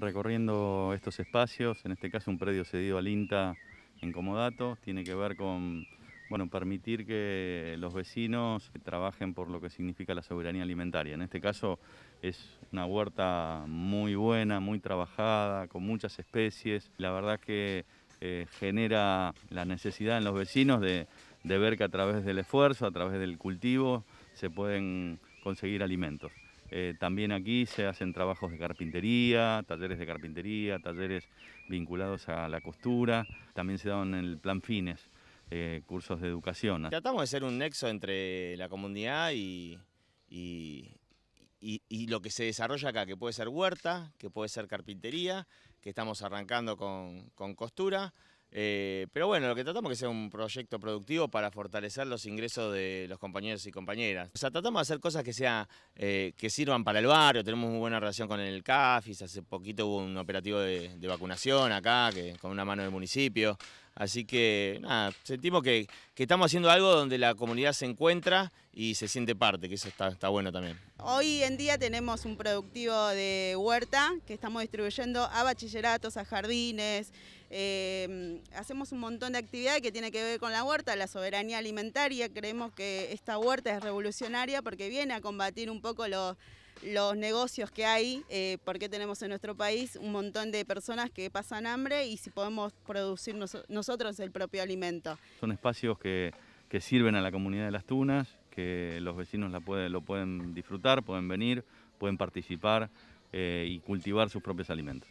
Recorriendo estos espacios, en este caso un predio cedido al INTA en Comodato, tiene que ver con bueno, permitir que los vecinos trabajen por lo que significa la soberanía alimentaria. En este caso es una huerta muy buena, muy trabajada, con muchas especies. La verdad que eh, genera la necesidad en los vecinos de ver que a través del esfuerzo, a través del cultivo, se pueden conseguir alimentos. Eh, también aquí se hacen trabajos de carpintería, talleres de carpintería, talleres vinculados a la costura. También se dan en el plan fines, eh, cursos de educación. Tratamos de ser un nexo entre la comunidad y, lo que se desarrolla acá, que puede ser huerta, que puede ser carpintería, que estamos arrancando con costura. Eh, pero bueno, lo que tratamos es que sea un proyecto productivo para fortalecer los ingresos de los compañeros y compañeras. O sea, tratamos de hacer cosas que, sea, eh, que sirvan para el barrio, tenemos muy buena relación con el CAFIS, hace poquito hubo un operativo de, vacunación acá, que, con una mano del municipio. Así que nada, sentimos que, estamos haciendo algo donde la comunidad se encuentra y se siente parte, que eso está, bueno también. Hoy en día tenemos un productivo de huerta que estamos distribuyendo a bachilleratos, a jardines. Em, hacemos un montón de actividades que tiene que ver con la huerta, la soberanía alimentaria. Creemos que esta huerta es revolucionaria porque viene a combatir un poco los los negocios que hay, eh, porque tenemos en nuestro país un montón de personas que pasan hambre y si podemos producir nosotros el propio alimento. Son espacios que, sirven a la comunidad de las tunas, que los vecinos la lo pueden disfrutar, pueden venir, pueden participar eh, y cultivar sus propios alimentos.